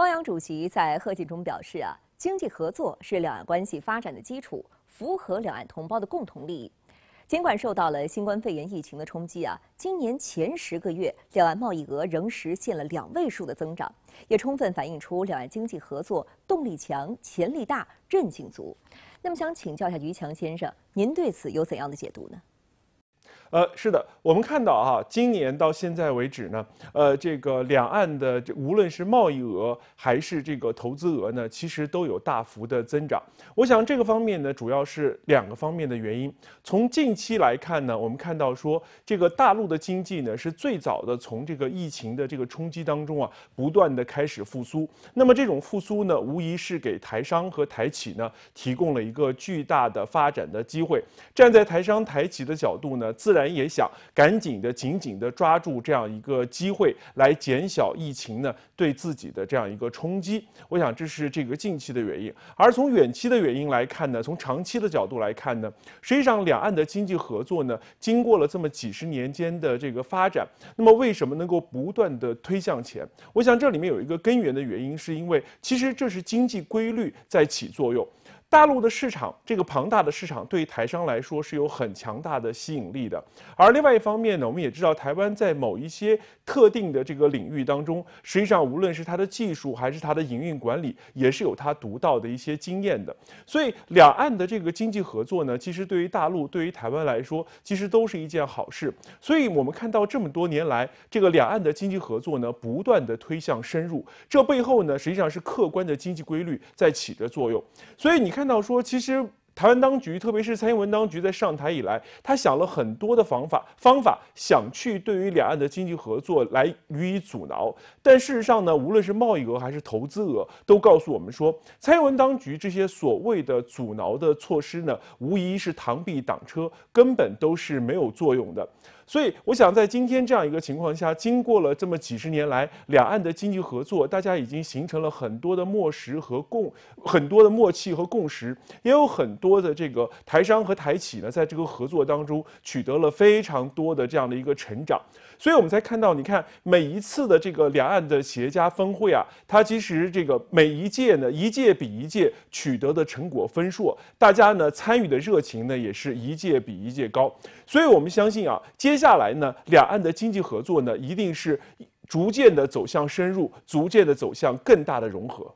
汪洋主席在贺信中表示啊，经济合作是两岸关系发展的基础，符合两岸同胞的共同利益。尽管受到了新冠肺炎疫情的冲击啊，今年前十个月两岸贸易额仍实现了两位数的增长，也充分反映出两岸经济合作动力强、潜力大、韧性足。那么，想请教一下于强先生，您对此有怎样的解读呢？呃，是的，我们看到哈，今年到现在为止呢，呃，这个两岸的这无论是贸易额还是这个投资额呢，其实都有大幅的增长。我想这个方面呢，主要是两个方面的原因。从近期来看呢，我们看到说这个大陆的经济呢是最早的从这个疫情的这个冲击当中啊，不断的开始复苏。那么这种复苏呢，无疑是给台商和台企呢提供了一个巨大的发展的机会。站在台商台企的角度呢，自然。然也想赶紧的、紧紧的抓住这样一个机会，来减小疫情呢对自己的这样一个冲击。我想这是这个近期的原因。而从远期的原因来看呢，从长期的角度来看呢，实际上两岸的经济合作呢，经过了这么几十年间的这个发展，那么为什么能够不断的推向前？我想这里面有一个根源的原因，是因为其实这是经济规律在起作用。大陆的市场，这个庞大的市场对台商来说是有很强大的吸引力的。而另外一方面呢，我们也知道，台湾在某一些特定的这个领域当中，实际上无论是它的技术还是它的营运管理，也是有它独到的一些经验的。所以，两岸的这个经济合作呢，其实对于大陆、对于台湾来说，其实都是一件好事。所以我们看到这么多年来，这个两岸的经济合作呢，不断的推向深入，这背后呢，实际上是客观的经济规律在起着作用。所以你看。看到说，其实台湾当局，特别是蔡英文当局，在上台以来，他想了很多的方法，方法想去对于两岸的经济合作来予以阻挠。但事实上呢，无论是贸易额还是投资额，都告诉我们说，蔡英文当局这些所谓的阻挠的措施呢，无疑是螳臂挡车，根本都是没有作用的。所以，我想在今天这样一个情况下，经过了这么几十年来两岸的经济合作，大家已经形成了很多的共识和共很多的默契和共识，也有很多的这个台商和台企呢，在这个合作当中取得了非常多的这样的一个成长。所以，我们才看到，你看每一次的这个两岸的企业家峰会啊，它其实这个每一届呢，一届比一届取得的成果丰硕，大家呢参与的热情呢也是一届比一届高。所以我们相信啊，接接下来呢，两岸的经济合作呢，一定是逐渐的走向深入，逐渐的走向更大的融合。